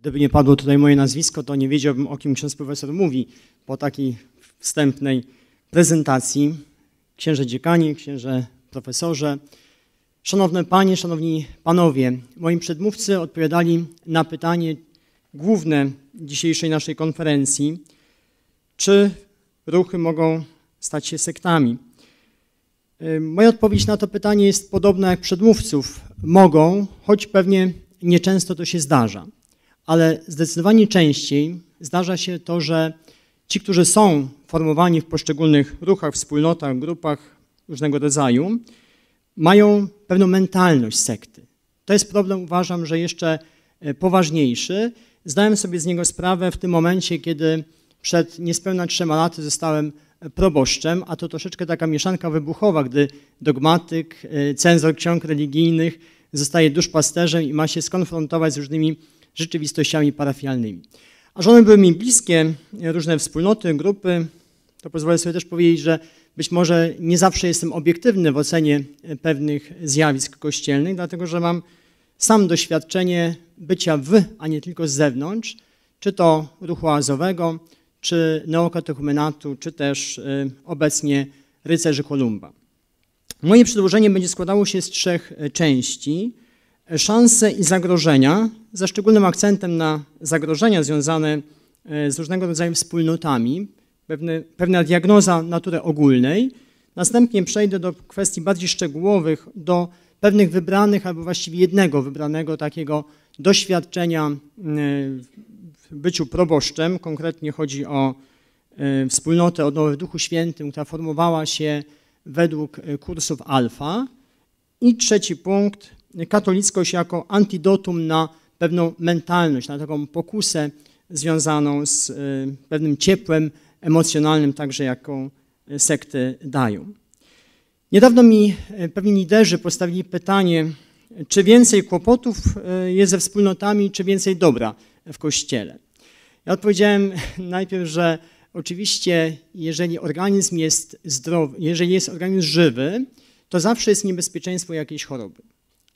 Gdyby nie padło tutaj moje nazwisko, to nie wiedziałbym, o kim ksiądz profesor mówi po takiej wstępnej prezentacji. Księże dziekanie, księże profesorze, szanowne panie, szanowni panowie, moi przedmówcy odpowiadali na pytanie główne dzisiejszej naszej konferencji, czy ruchy mogą stać się sektami. Yy, moja odpowiedź na to pytanie jest podobna jak przedmówców. Mogą, choć pewnie nieczęsto to się zdarza ale zdecydowanie częściej zdarza się to, że ci, którzy są formowani w poszczególnych ruchach, wspólnotach, grupach różnego rodzaju, mają pewną mentalność sekty. To jest problem, uważam, że jeszcze e, poważniejszy. Zdałem sobie z niego sprawę w tym momencie, kiedy przed niespełna trzema laty zostałem e, proboszczem, a to troszeczkę taka mieszanka wybuchowa, gdy dogmatyk, e, cenzor ksiąg religijnych zostaje duszpasterzem i ma się skonfrontować z różnymi rzeczywistościami parafialnymi. A żony były mi bliskie, e, różne wspólnoty, grupy, to pozwolę sobie też powiedzieć, że być może nie zawsze jestem obiektywny w ocenie e, pewnych zjawisk kościelnych, dlatego że mam sam doświadczenie bycia w, a nie tylko z zewnątrz, czy to ruchu azowego, czy neokatechumenatu, czy też e, obecnie rycerzy Kolumba. Moje przedłożenie będzie składało się z trzech części szanse i zagrożenia, ze szczególnym akcentem na zagrożenia związane e, z różnego rodzaju wspólnotami, pewne, pewna diagnoza natury ogólnej. Następnie przejdę do kwestii bardziej szczegółowych, do pewnych wybranych, albo właściwie jednego wybranego takiego doświadczenia w byciu proboszczem. Konkretnie chodzi o e, wspólnotę odnowy w Duchu Świętym, która formowała się według e, kursów alfa. I trzeci punkt, katolickość jako antidotum na pewną mentalność, na taką pokusę związaną z y, pewnym ciepłem emocjonalnym, także jaką y, sekty dają. Niedawno mi y, pewni liderzy postawili pytanie, czy więcej kłopotów jest ze wspólnotami, czy więcej dobra w kościele. Ja odpowiedziałem najpierw, że oczywiście, jeżeli organizm jest zdrowy, jeżeli jest organizm żywy, to zawsze jest niebezpieczeństwo jakiejś choroby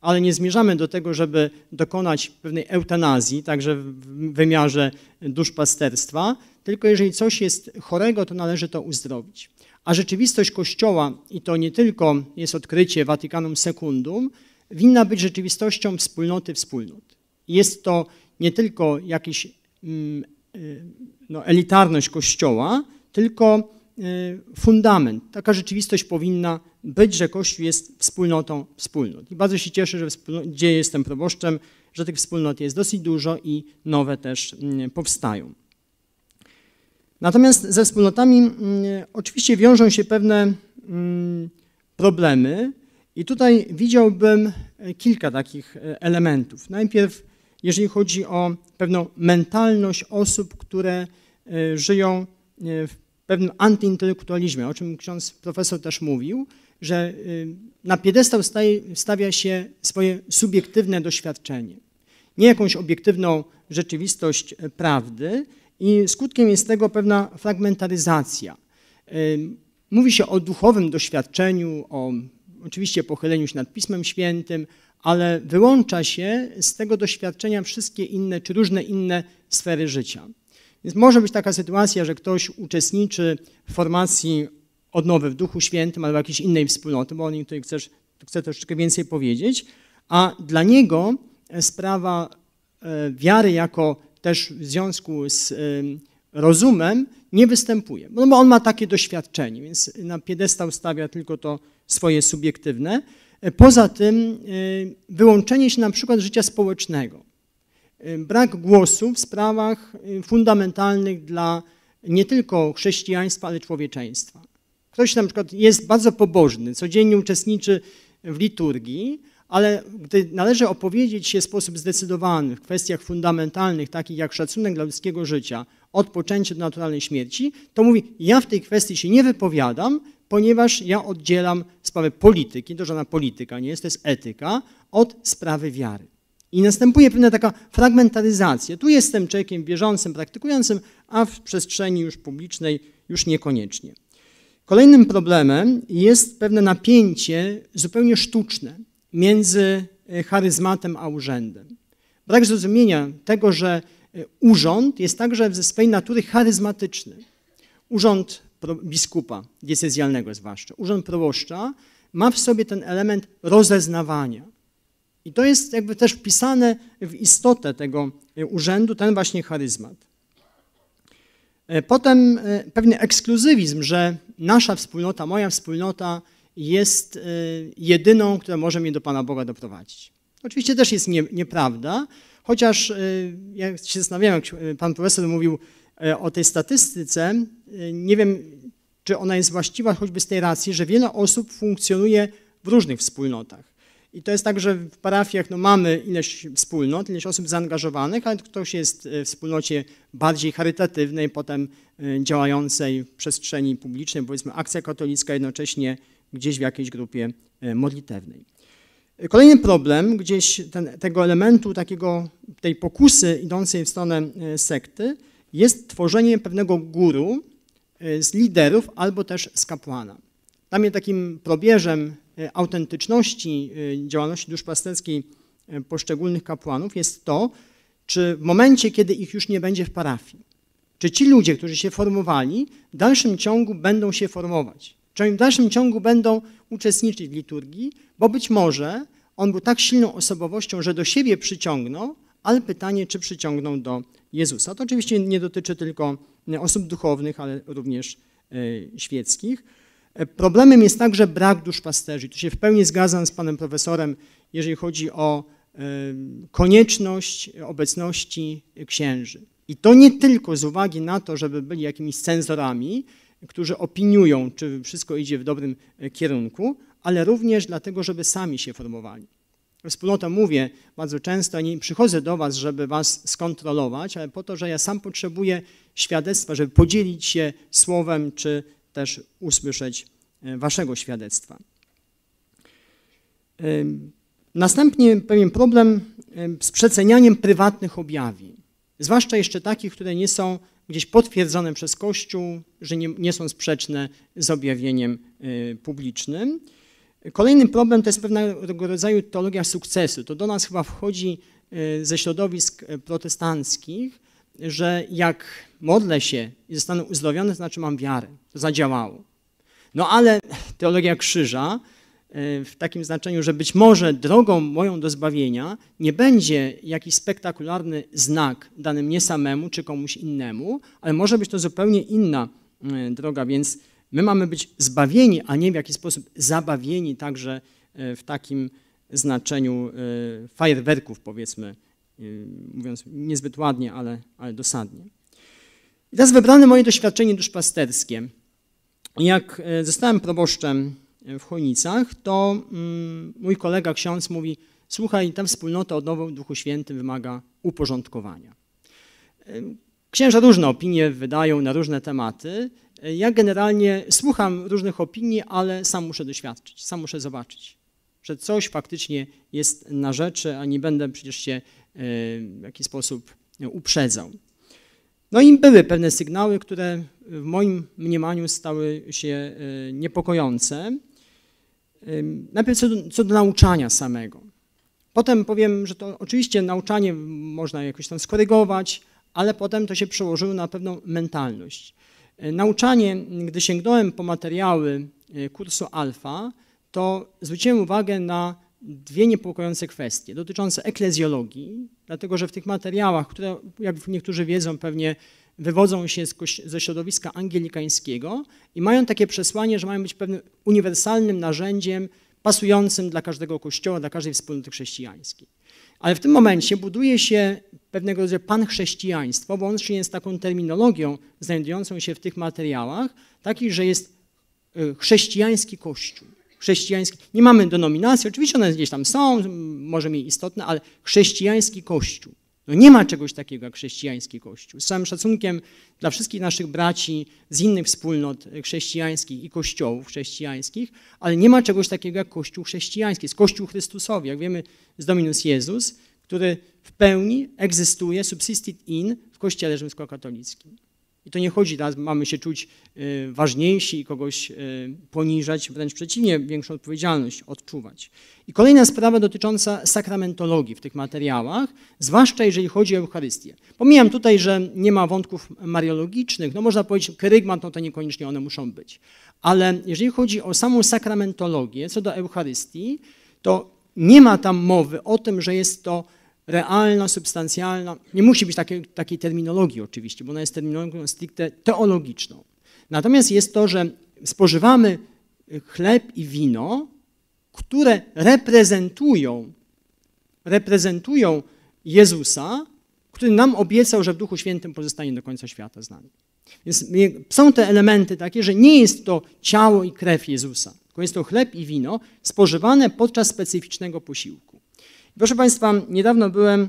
ale nie zmierzamy do tego, żeby dokonać pewnej eutanazji, także w wymiarze duszpasterstwa, tylko jeżeli coś jest chorego, to należy to uzdrowić. A rzeczywistość Kościoła, i to nie tylko jest odkrycie Watykanum Secundum, winna być rzeczywistością wspólnoty wspólnot. Jest to nie tylko jakaś mm, y, no, elitarność Kościoła, tylko y, fundament. Taka rzeczywistość powinna być, że Kościół jest wspólnotą wspólnot. I bardzo się cieszę, że gdzie jestem proboszczem, że tych wspólnot jest dosyć dużo i nowe też mm, powstają. Natomiast ze wspólnotami mm, oczywiście wiążą się pewne mm, problemy, i tutaj widziałbym e, kilka takich e, elementów. Najpierw, jeżeli chodzi o pewną mentalność osób, które e, żyją w pewnym antyintelektualizmie, o czym ksiądz profesor też mówił, że y, na piedestał staje, stawia się swoje subiektywne doświadczenie, nie jakąś obiektywną rzeczywistość e, prawdy i skutkiem jest tego pewna fragmentaryzacja. E, mówi się o duchowym doświadczeniu, o oczywiście pochyleniu się nad Pismem Świętym, ale wyłącza się z tego doświadczenia wszystkie inne czy różne inne sfery życia. Więc może być taka sytuacja, że ktoś uczestniczy w formacji odnowy w Duchu Świętym albo jakiejś innej wspólnoty, bo o nim tutaj chcesz, chcę troszeczkę więcej powiedzieć. A dla niego e, sprawa e, wiary jako też w związku z e, rozumem nie występuje, no bo on ma takie doświadczenie, więc na piedestał stawia tylko to swoje subiektywne. Poza tym wyłączenie się na przykład życia społecznego, brak głosu w sprawach fundamentalnych dla nie tylko chrześcijaństwa, ale człowieczeństwa. Ktoś na przykład jest bardzo pobożny, codziennie uczestniczy w liturgii, ale gdy należy opowiedzieć się w sposób zdecydowany w kwestiach fundamentalnych, takich jak szacunek dla ludzkiego życia, od do naturalnej śmierci, to mówi, ja w tej kwestii się nie wypowiadam, ponieważ ja oddzielam sprawę polityki, to żadna polityka nie jest, to jest etyka, od sprawy wiary. I następuje pewna taka fragmentaryzacja. Tu jestem człowiekiem wierzącym, praktykującym, a w przestrzeni już publicznej już niekoniecznie. Kolejnym problemem jest pewne napięcie zupełnie sztuczne między e, charyzmatem a urzędem. Brak zrozumienia tego, że e, urząd jest także ze swej natury charyzmatyczny. Urząd biskupa diecezjalnego zwłaszcza, urząd proboszcza ma w sobie ten element rozeznawania. I to jest jakby też wpisane w istotę tego e, urzędu, ten właśnie charyzmat. Potem pewien ekskluzywizm, że nasza wspólnota, moja wspólnota jest e, jedyną, która może mnie do Pana Boga doprowadzić. Oczywiście też jest nie, nieprawda, chociaż e, ja się zastanawiałem, jak e, Pan Profesor mówił o tej statystyce, nie wiem, czy ona jest właściwa choćby z tej racji, że wiele osób funkcjonuje w różnych wspólnotach. I to jest tak, że w parafiach no, mamy ileś wspólnot, ileś osób zaangażowanych, ale ktoś jest e, w wspólnocie bardziej charytatywnej, potem e, działającej w przestrzeni publicznej, powiedzmy akcja katolicka jednocześnie gdzieś w jakiejś grupie e, modlitewnej. Kolejny problem gdzieś ten, tego elementu takiego, tej pokusy idącej w stronę sekty jest tworzenie pewnego guru z liderów albo też z kapłana. Dla mnie takim probierzem E, autentyczności e, działalności duszpasterskiej e, poszczególnych kapłanów jest to, czy w momencie, kiedy ich już nie będzie w parafii, czy ci ludzie, którzy się formowali, w dalszym ciągu będą się formować, czy oni w dalszym ciągu będą uczestniczyć w liturgii, bo być może on był tak silną osobowością, że do siebie przyciągnął, ale pytanie, czy przyciągnął do Jezusa. To oczywiście nie dotyczy tylko osób duchownych, ale również świeckich. E, problemem jest także brak duszpasterzy. Tu się w pełni zgadzam z panem profesorem, jeżeli chodzi o e, konieczność obecności księży. I to nie tylko z uwagi na to, żeby byli jakimiś cenzorami, którzy opiniują, czy wszystko idzie w dobrym e, kierunku, ale również dlatego, żeby sami się formowali. Wspólnota mówię bardzo często, nie przychodzę do was, żeby was skontrolować, ale po to, że ja sam potrzebuję świadectwa, żeby podzielić się słowem czy też usłyszeć e, Waszego świadectwa. E, następnie pewien problem e, z przecenianiem prywatnych objawień, zwłaszcza jeszcze takich, które nie są gdzieś potwierdzone przez Kościół, że nie, nie są sprzeczne z objawieniem publicznym. Kolejny problem to jest pewnego rodzaju teologia sukcesu. To do nas chyba wchodzi ze środowisk protestanckich, że jak modlę się i zostanę uzdrowiony, to znaczy mam wiarę. To zadziałało. No ale teologia krzyża e, w takim znaczeniu, że być może drogą moją do zbawienia nie będzie jakiś spektakularny znak dany mnie samemu czy komuś innemu, ale może być to zupełnie inna e, droga, więc my mamy być zbawieni, a nie w jakiś sposób zabawieni także e, w takim znaczeniu fajerwerków, powiedzmy, Y, mówiąc niezbyt ładnie, ale, ale dosadnie. I teraz wybrane moje doświadczenie duszpasterskie. Jak e, zostałem proboszczem e, w Chojnicach, to mm, mój kolega ksiądz mówi, słuchaj, ta wspólnota odnową Duchu Świętym wymaga uporządkowania. E, księża różne opinie wydają na różne tematy. Ja generalnie słucham różnych opinii, ale sam muszę doświadczyć, sam muszę zobaczyć, że coś faktycznie jest na rzeczy, a nie będę przecież się Y, w jakiś sposób uprzedzał. No i były pewne sygnały, które w moim mniemaniu stały się y, niepokojące. Najpierw co do, co do nauczania samego. Potem powiem, że to oczywiście nauczanie można jakoś tam skorygować, ale potem to się przełożyło na pewną mentalność. Y, nauczanie, gdy sięgnąłem po materiały kursu Alfa, to zwróciłem uwagę na dwie niepokojące kwestie dotyczące eklezjologii, dlatego że w tych materiałach, które jak niektórzy wiedzą pewnie wywodzą się z, ze środowiska angielikańskiego i mają takie przesłanie, że mają być pewnym uniwersalnym narzędziem pasującym dla każdego kościoła, dla każdej wspólnoty chrześcijańskiej. Ale w tym momencie buduje się pewnego rodzaju panchrześcijaństwo, bo on jest taką terminologią znajdującą się w tych materiałach, taki, że jest y, chrześcijański kościół chrześcijański, nie mamy denominacji, oczywiście one gdzieś tam są, może mniej istotne, ale chrześcijański Kościół. No nie ma czegoś takiego jak chrześcijański Kościół. Z całym szacunkiem dla wszystkich naszych braci z innych wspólnot chrześcijańskich i kościołów chrześcijańskich, ale nie ma czegoś takiego jak Kościół chrześcijański. Jest Kościół Chrystusowy, jak wiemy z Dominus Jezus, który w pełni egzystuje, subsistit in w Kościele Rzymskokatolickim. I to nie chodzi, teraz mamy się czuć y, ważniejsi i kogoś y, poniżać, wręcz przeciwnie, większą odpowiedzialność odczuwać. I kolejna sprawa dotycząca sakramentologii w tych materiałach, zwłaszcza jeżeli chodzi o Eucharystię. Pomijam tutaj, że nie ma wątków mariologicznych, no można powiedzieć kerygmat, no to niekoniecznie one muszą być. Ale jeżeli chodzi o samą sakramentologię, co do Eucharystii, to nie ma tam mowy o tym, że jest to realna, substancjalna. Nie musi być takiej, takiej terminologii oczywiście, bo ona jest terminologią stricte teologiczną. Natomiast jest to, że spożywamy y, chleb i wino, które reprezentują, reprezentują Jezusa, który nam obiecał, że w Duchu Świętym pozostanie do końca świata z nami. Więc są te elementy takie, że nie jest to ciało i krew Jezusa, tylko jest to chleb i wino spożywane podczas specyficznego posiłku. Proszę Państwa, niedawno byłem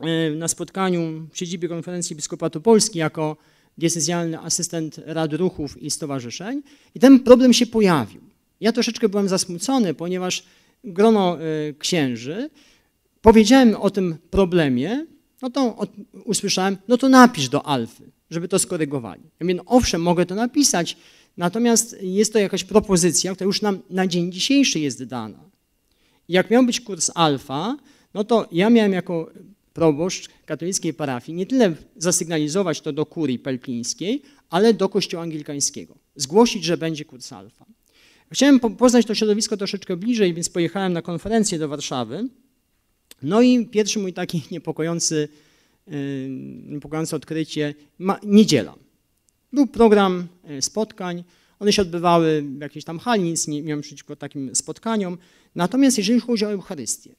e, na spotkaniu w siedzibie Konferencji Biskupatu Polski jako diecezjalny asystent Rad Ruchów i Stowarzyszeń i ten problem się pojawił. Ja troszeczkę byłem zasmucony, ponieważ grono e, księży, powiedziałem o tym problemie, no to usłyszałem, no to napisz do Alfy, żeby to skorygowali. Ja mówię, no owszem, mogę to napisać, natomiast jest to jakaś propozycja, która już nam na dzień dzisiejszy jest dana. Jak miał być kurs alfa, no to ja miałem jako proboszcz katolickiej parafii nie tyle zasygnalizować to do kurii pelplińskiej, ale do kościoła anglikańskiego. Zgłosić, że będzie kurs alfa. Chciałem poznać to środowisko troszeczkę bliżej, więc pojechałem na konferencję do Warszawy. No i pierwszy mój taki niepokojący, yy, niepokojące odkrycie, ma, niedziela. Był program e, spotkań, one się odbywały w jakiejś tam hali, nic nie miałem przeciwko takim spotkaniom. Natomiast jeżeli chodzi o Eucharystię,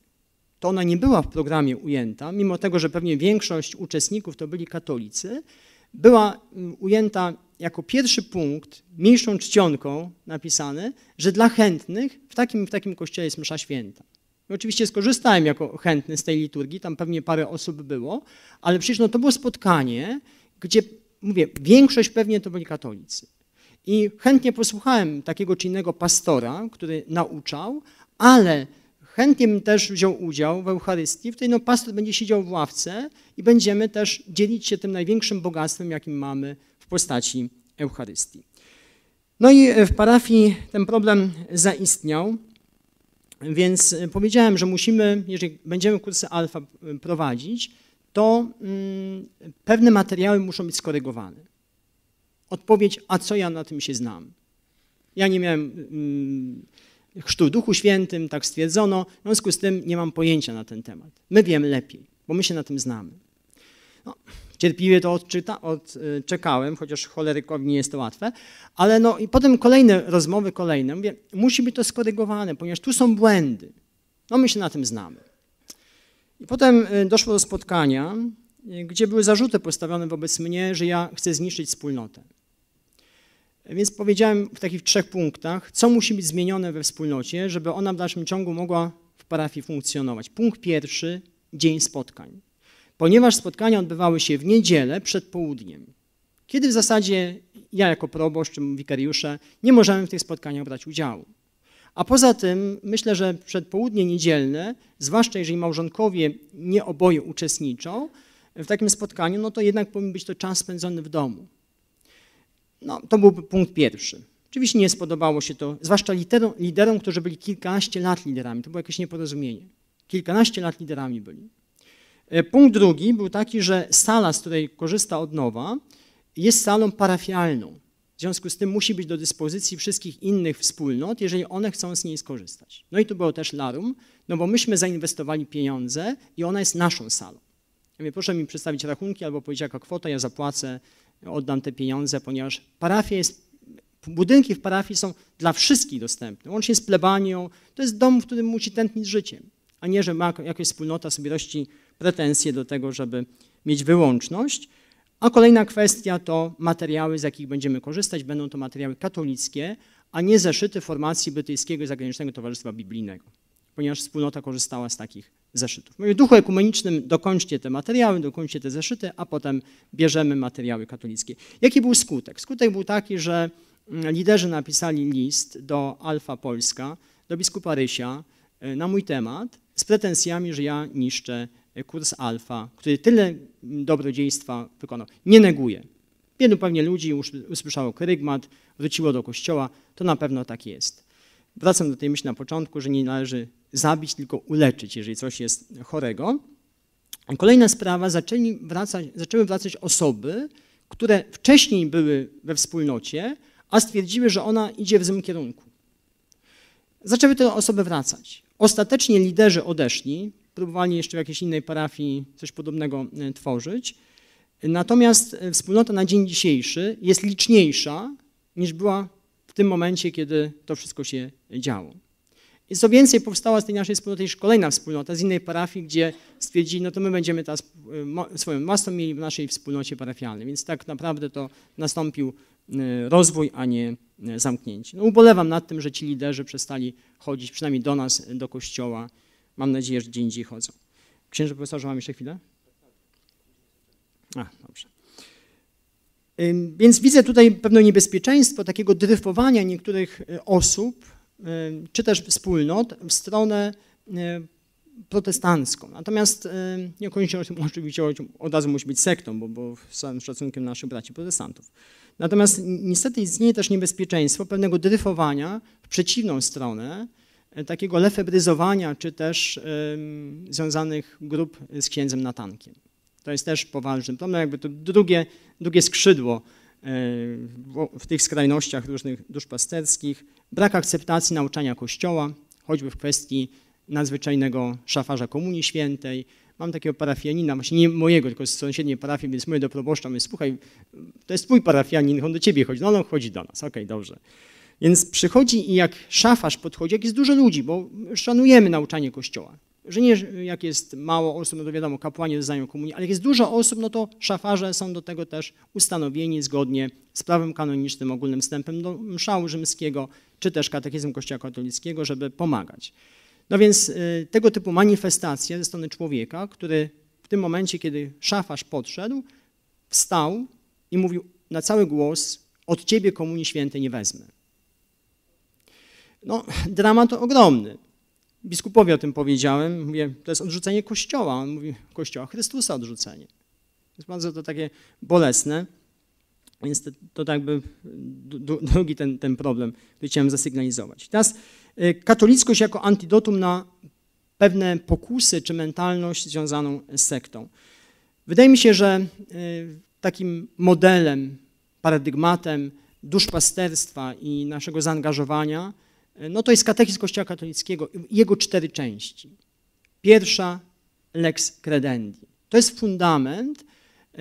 to ona nie była w programie ujęta, mimo tego, że pewnie większość uczestników to byli katolicy, była mm, ujęta jako pierwszy punkt, mniejszą czcionką napisane, że dla chętnych w takim w takim kościele jest msza święta. I oczywiście skorzystałem jako chętny z tej liturgii, tam pewnie parę osób było, ale przecież no, to było spotkanie, gdzie, mówię, większość pewnie to byli katolicy. I chętnie posłuchałem takiego czy innego pastora, który nauczał, ale chętnie bym też wziął udział w Eucharystii. Wtedy no, pastor będzie siedział w ławce i będziemy też dzielić się tym największym bogactwem, jakim mamy w postaci Eucharystii. No i e, w parafii ten problem zaistniał, więc e, powiedziałem, że musimy, jeżeli będziemy kursy alfa e, prowadzić, to mm, pewne materiały muszą być skorygowane. Odpowiedź, a co ja na tym się znam? Ja nie miałem mm, chrztu Duchu Świętym, tak stwierdzono, w związku z tym nie mam pojęcia na ten temat. My wiemy lepiej, bo my się na tym znamy. No, cierpliwie to odczyta, odczekałem, y, chociaż cholerykowi nie jest to łatwe, ale no i potem kolejne rozmowy, kolejne, mówię, musi być to skorygowane, ponieważ tu są błędy. No my się na tym znamy. I potem y, doszło do spotkania, y, gdzie były zarzuty postawione wobec mnie, że ja chcę zniszczyć wspólnotę. Więc powiedziałem w takich trzech punktach, co musi być zmienione we wspólnocie, żeby ona w dalszym ciągu mogła w parafii funkcjonować. Punkt pierwszy, dzień spotkań. Ponieważ spotkania odbywały się w niedzielę przed południem, kiedy w zasadzie ja jako proboszcz czy wikariusze nie możemy w tych spotkaniach brać udziału. A poza tym myślę, że przedpołudnie niedzielne, zwłaszcza jeżeli małżonkowie nie oboje uczestniczą w takim spotkaniu, no to jednak powinien być to czas spędzony w domu. No, to byłby punkt pierwszy. Oczywiście nie spodobało się to, zwłaszcza liderom, liderom, którzy byli kilkanaście lat liderami. To było jakieś nieporozumienie. Kilkanaście lat liderami byli. E, punkt drugi był taki, że sala, z której korzysta odnowa, jest salą parafialną. W związku z tym musi być do dyspozycji wszystkich innych wspólnot, jeżeli one chcą z niej skorzystać. No i tu było też larum, no bo myśmy zainwestowali pieniądze i ona jest naszą salą. Ja mówię, proszę mi przedstawić rachunki albo powiedzieć jaka kwota, ja zapłacę oddam te pieniądze, ponieważ parafia jest, budynki w parafii są dla wszystkich dostępne, łącznie z plebanią. To jest dom, w którym musi tętnić życiem, a nie, że ma jakaś wspólnota sobie rości pretensje do tego, żeby mieć wyłączność. A kolejna kwestia to materiały, z jakich będziemy korzystać. Będą to materiały katolickie, a nie zeszyty formacji Brytyjskiego i Zagranicznego Towarzystwa Biblijnego, ponieważ wspólnota korzystała z takich zeszytów. Mówię, duchu ekumenicznym dokończcie te materiały, dokończcie te zeszyty, a potem bierzemy materiały katolickie. Jaki był skutek? Skutek był taki, że mm, liderzy napisali list do Alfa Polska, do biskupa Rysia e, na mój temat z pretensjami, że ja niszczę e, kurs Alfa, który tyle mm, dobrodziejstwa wykonał. Nie neguję. Wielu pewnie ludzi usłyszało krygmat, wróciło do kościoła, to na pewno tak jest. Wracam do tej myśli na początku, że nie należy zabić, tylko uleczyć, jeżeli coś jest chorego. Kolejna sprawa, zaczęli wracać, zaczęły wracać osoby, które wcześniej były we wspólnocie, a stwierdziły, że ona idzie w złym kierunku. Zaczęły te osoby wracać. Ostatecznie liderzy odeszli, próbowali jeszcze w jakiejś innej parafii coś podobnego e, tworzyć. Natomiast e, wspólnota na dzień dzisiejszy jest liczniejsza niż była w tym momencie, kiedy to wszystko się działo. I co więcej, powstała z tej naszej wspólnoty już kolejna wspólnota z innej parafii, gdzie stwierdzili, no to my będziemy teraz y, swoją masę mieli w naszej wspólnocie parafialnej. Więc tak naprawdę to nastąpił y, rozwój, a nie y, zamknięcie. No ubolewam nad tym, że ci liderzy przestali chodzić, przynajmniej do nas, do kościoła. Mam nadzieję, że gdzie indziej chodzą. Księże profesorze, mam jeszcze chwilę? A, dobrze. Więc widzę tutaj pewne niebezpieczeństwo takiego dryfowania niektórych osób, Y, czy też wspólnot w stronę y, protestancką. Natomiast y, niekoniecznie oczywiście od razu musi być sektą, bo, bo z całym szacunkiem naszych braci protestantów. Natomiast niestety istnieje też niebezpieczeństwo pewnego dryfowania w przeciwną stronę, takiego lefebryzowania, czy też ym, związanych grup z księdzem Natankiem. To jest też poważny problem, jakby to drugie, drugie skrzydło w, w tych skrajnościach różnych duszpasterskich, brak akceptacji nauczania Kościoła, choćby w kwestii nadzwyczajnego szafarza Komunii Świętej. Mam takiego parafianina, właśnie nie mojego, tylko z sąsiedniej parafii, więc mówię do proboszcza, mówię, słuchaj, to jest twój parafianin, on do ciebie chodzi. No, on no, chodzi do nas, okej, okay, dobrze. Więc przychodzi i jak szafarz podchodzi, jak jest dużo ludzi, bo szanujemy nauczanie Kościoła że nie, jak jest mało osób, no to wiadomo, kapłani zdają komunię, ale jak jest dużo osób, no to szafarze są do tego też ustanowieni zgodnie z prawem kanonicznym, ogólnym wstępem do mszału rzymskiego, czy też katechizmu Kościoła katolickiego, żeby pomagać. No więc y, tego typu manifestacje ze strony człowieka, który w tym momencie, kiedy szafarz podszedł, wstał i mówił na cały głos, od ciebie komunii świętej nie wezmę. No, dramat ogromny. Biskupowi o tym powiedziałem, mówię, to jest odrzucenie Kościoła. On mówi, Kościoła Chrystusa odrzucenie. Jest bardzo to takie bolesne, więc to, to jakby drugi ten, ten problem, który chciałem zasygnalizować. Teraz y, katolickość jako antidotum na pewne pokusy czy mentalność związaną z sektą. Wydaje mi się, że y, takim modelem, paradygmatem duszpasterstwa i naszego zaangażowania E, no to jest katechizm Kościoła katolickiego, jego cztery części. Pierwsza, lex credendi. To jest fundament, e,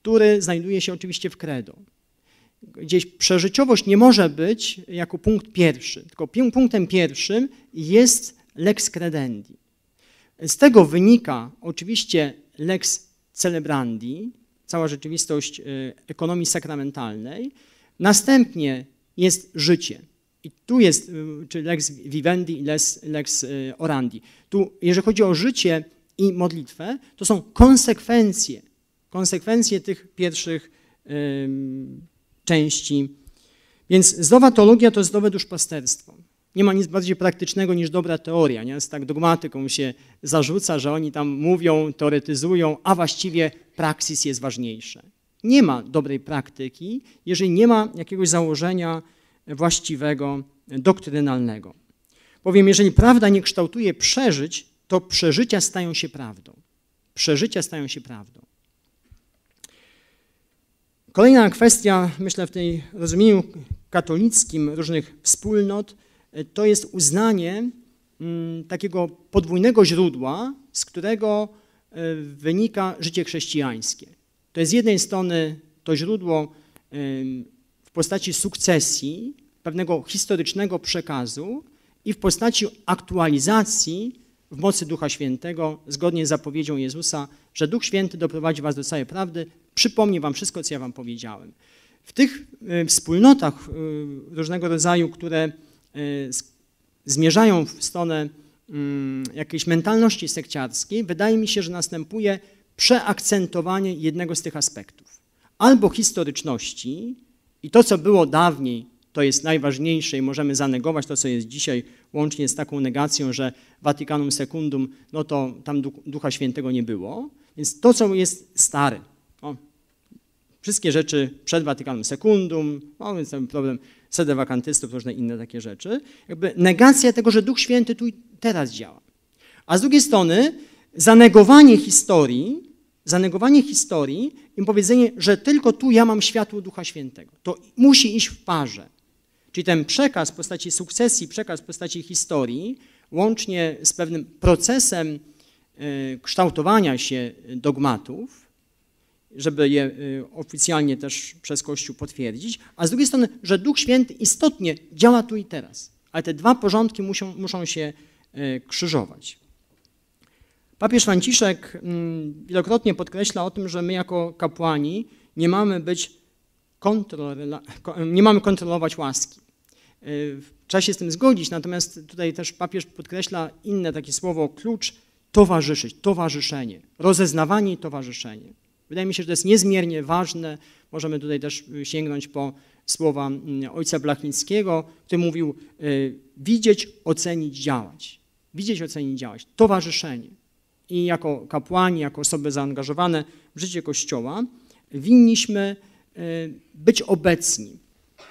który znajduje się oczywiście w credo. Gdzieś przeżyciowość nie może być jako punkt pierwszy, tylko punktem pierwszym jest lex credendi. Z tego wynika oczywiście lex celebrandi, cała rzeczywistość e, ekonomii sakramentalnej. Następnie jest życie i tu jest, y, czy lex vivendi i lex, lex y, orandi. Tu, jeżeli chodzi o życie i modlitwę, to są konsekwencje, konsekwencje tych pierwszych części. Więc zdrowa teologia to zdrowe duszpasterstwo. Nie ma nic bardziej praktycznego niż dobra teoria. Nie? Z tak dogmatyką się zarzuca, że oni tam mówią, teoretyzują, a właściwie praksis jest ważniejsze. Nie ma dobrej praktyki, jeżeli nie ma jakiegoś założenia, właściwego doktrynalnego. Bowiem jeżeli prawda nie kształtuje przeżyć, to przeżycia stają się prawdą. Przeżycia stają się prawdą. Kolejna kwestia, myślę, w tej rozumieniu katolickim różnych wspólnot, to jest uznanie mm, takiego podwójnego źródła, z którego e, wynika życie chrześcijańskie. To jest z jednej strony to źródło postaci sukcesji, pewnego historycznego przekazu i w postaci aktualizacji w mocy Ducha Świętego, zgodnie z zapowiedzią Jezusa, że Duch Święty doprowadzi was do całej prawdy, przypomni wam wszystko, co ja wam powiedziałem. W tych y, wspólnotach y, różnego rodzaju, które y, zmierzają w stronę mm, jakiejś mentalności sekciarskiej, wydaje mi się, że następuje przeakcentowanie jednego z tych aspektów. Albo historyczności, i to, co było dawniej, to jest najważniejsze i możemy zanegować to, co jest dzisiaj, łącznie z taką negacją, że Watykanum Secundum, no to tam Ducha Świętego nie było. Więc to, co jest stare, wszystkie rzeczy przed Watykanem Secundum, no więc ten problem sede wakantystów, różne inne takie rzeczy, jakby negacja tego, że Duch Święty tu i teraz działa. A z drugiej strony zanegowanie historii zanegowanie historii i powiedzenie, że tylko tu ja mam światło Ducha Świętego. To musi iść w parze. Czyli ten przekaz w postaci sukcesji, przekaz w postaci historii, łącznie z pewnym procesem e, kształtowania się dogmatów, żeby je e, oficjalnie też przez Kościół potwierdzić, a z drugiej strony, że Duch Święty istotnie działa tu i teraz. Ale te dwa porządki muszą, muszą się e, krzyżować. Papież Franciszek mm, wielokrotnie podkreśla o tym, że my jako kapłani nie mamy być nie mamy kontrolować łaski. E, trzeba się z tym zgodzić, natomiast tutaj też papież podkreśla inne takie słowo klucz towarzyszyć, towarzyszenie, rozeznawanie i towarzyszenie. Wydaje mi się, że to jest niezmiernie ważne. Możemy tutaj też y, sięgnąć po słowa mm, ojca Blachnickiego, który mówił y, widzieć, ocenić, działać. Widzieć, ocenić, działać. Towarzyszenie i jako kapłani, jako osoby zaangażowane w życie Kościoła, winniśmy e, być obecni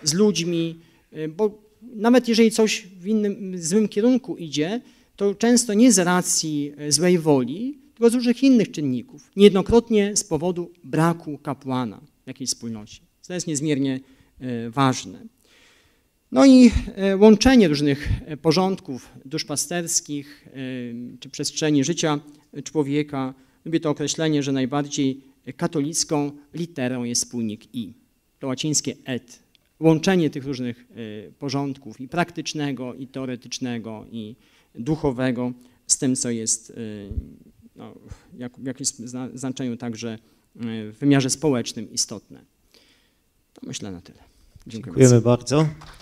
z ludźmi, e, bo nawet jeżeli coś w innym, złym kierunku idzie, to często nie z racji e, złej woli, tylko z różnych innych czynników. Niejednokrotnie z powodu braku kapłana w jakiejś wspólnocie. To jest niezmiernie ważne. No i e, łączenie różnych e, porządków duszpasterskich e, czy przestrzeni życia człowieka. Lubię to określenie, że najbardziej katolicką literą jest spójnik i. To łacińskie et. Łączenie tych różnych porządków i praktycznego, i teoretycznego, i duchowego z tym, co jest no, jak, w jakimś znaczeniu także w wymiarze społecznym istotne. To myślę na tyle. Dziękuję Dziękujemy bardzo. bardzo.